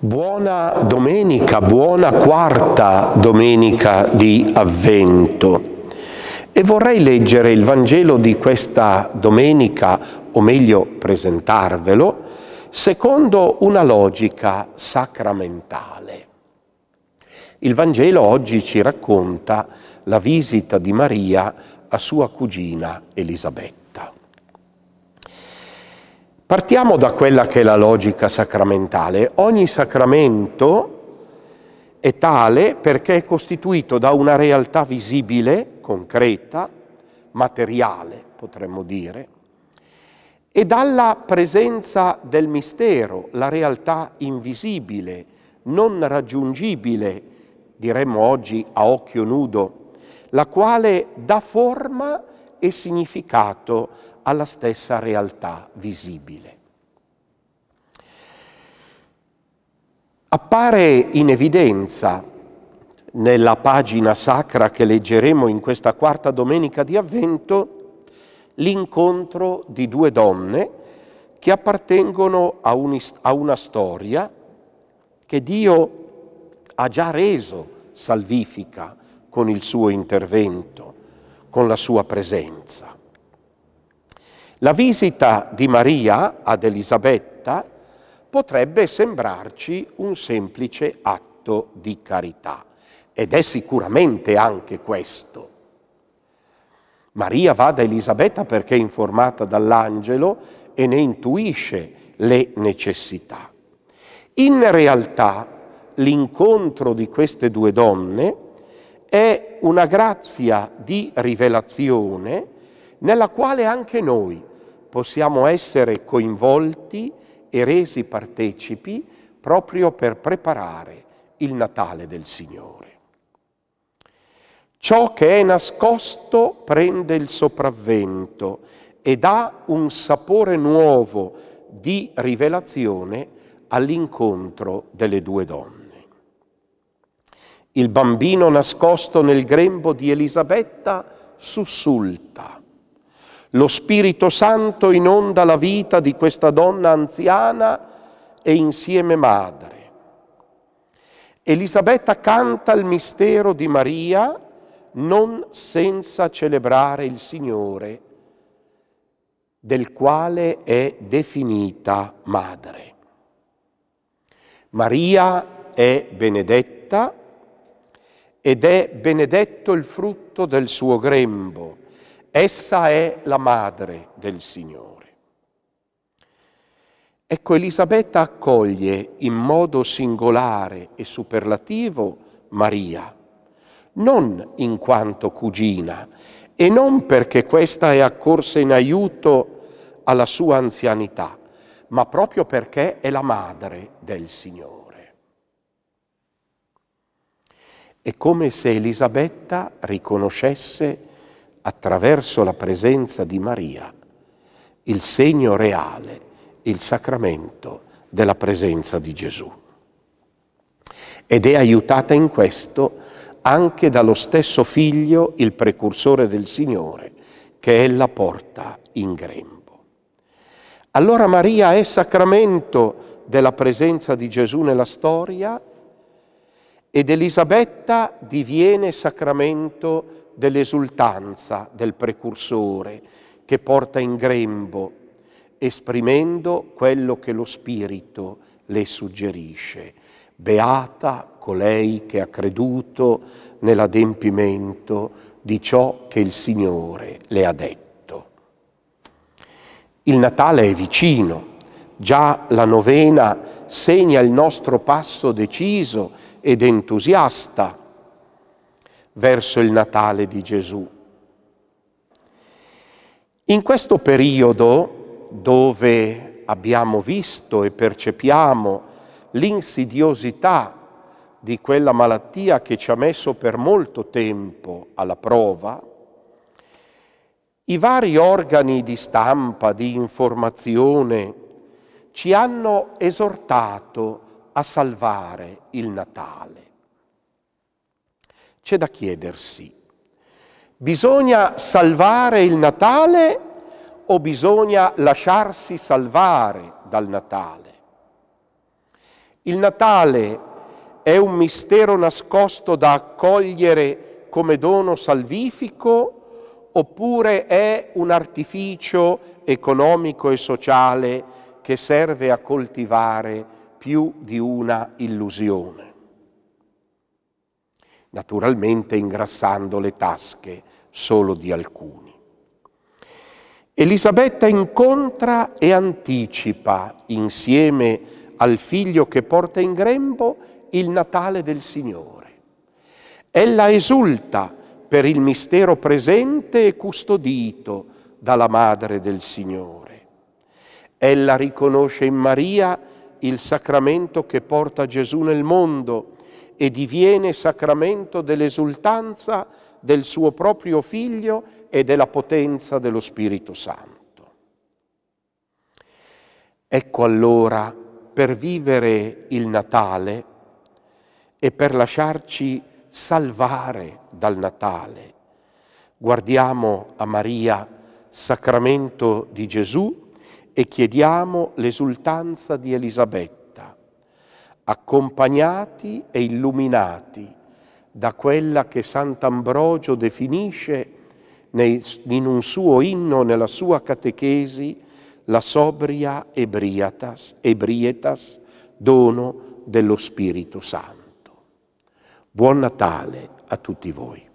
Buona domenica, buona quarta domenica di avvento. E vorrei leggere il Vangelo di questa domenica, o meglio presentarvelo, secondo una logica sacramentale. Il Vangelo oggi ci racconta la visita di Maria a sua cugina Elisabetta. Partiamo da quella che è la logica sacramentale. Ogni sacramento è tale perché è costituito da una realtà visibile, concreta, materiale, potremmo dire, e dalla presenza del mistero, la realtà invisibile, non raggiungibile, diremmo oggi a occhio nudo, la quale dà forma e significato alla stessa realtà visibile. Appare in evidenza nella pagina sacra che leggeremo in questa quarta domenica di avvento l'incontro di due donne che appartengono a, a una storia che Dio ha già reso salvifica con il suo intervento con la sua presenza. La visita di Maria ad Elisabetta potrebbe sembrarci un semplice atto di carità ed è sicuramente anche questo. Maria va da Elisabetta perché è informata dall'angelo e ne intuisce le necessità. In realtà l'incontro di queste due donne è una grazia di rivelazione nella quale anche noi possiamo essere coinvolti e resi partecipi proprio per preparare il Natale del Signore. Ciò che è nascosto prende il sopravvento e dà un sapore nuovo di rivelazione all'incontro delle due donne. Il bambino nascosto nel grembo di Elisabetta sussulta. Lo Spirito Santo inonda la vita di questa donna anziana e insieme madre. Elisabetta canta il mistero di Maria non senza celebrare il Signore, del quale è definita madre. Maria è benedetta ed è benedetto il frutto del suo grembo. Essa è la madre del Signore. Ecco, Elisabetta accoglie in modo singolare e superlativo Maria, non in quanto cugina e non perché questa è accorsa in aiuto alla sua anzianità, ma proprio perché è la madre del Signore. È come se Elisabetta riconoscesse attraverso la presenza di Maria il segno reale, il sacramento della presenza di Gesù. Ed è aiutata in questo anche dallo stesso figlio, il precursore del Signore, che ella porta in grembo. Allora Maria è sacramento della presenza di Gesù nella storia ed Elisabetta diviene sacramento dell'esultanza del precursore che porta in grembo, esprimendo quello che lo Spirito le suggerisce. Beata colei che ha creduto nell'adempimento di ciò che il Signore le ha detto. Il Natale è vicino, Già la novena segna il nostro passo deciso ed entusiasta verso il Natale di Gesù. In questo periodo dove abbiamo visto e percepiamo l'insidiosità di quella malattia che ci ha messo per molto tempo alla prova, i vari organi di stampa, di informazione, ci hanno esortato a salvare il Natale. C'è da chiedersi, bisogna salvare il Natale o bisogna lasciarsi salvare dal Natale? Il Natale è un mistero nascosto da accogliere come dono salvifico oppure è un artificio economico e sociale che serve a coltivare più di una illusione. Naturalmente ingrassando le tasche solo di alcuni. Elisabetta incontra e anticipa, insieme al figlio che porta in grembo, il Natale del Signore. Ella esulta per il mistero presente e custodito dalla Madre del Signore. Ella riconosce in Maria il sacramento che porta Gesù nel mondo e diviene sacramento dell'esultanza del suo proprio figlio e della potenza dello Spirito Santo. Ecco allora, per vivere il Natale e per lasciarci salvare dal Natale, guardiamo a Maria, sacramento di Gesù, e chiediamo l'esultanza di Elisabetta, accompagnati e illuminati da quella che Sant'Ambrogio definisce in un suo inno, nella sua catechesi, la sobria ebriatas, ebrietas, dono dello Spirito Santo. Buon Natale a tutti voi.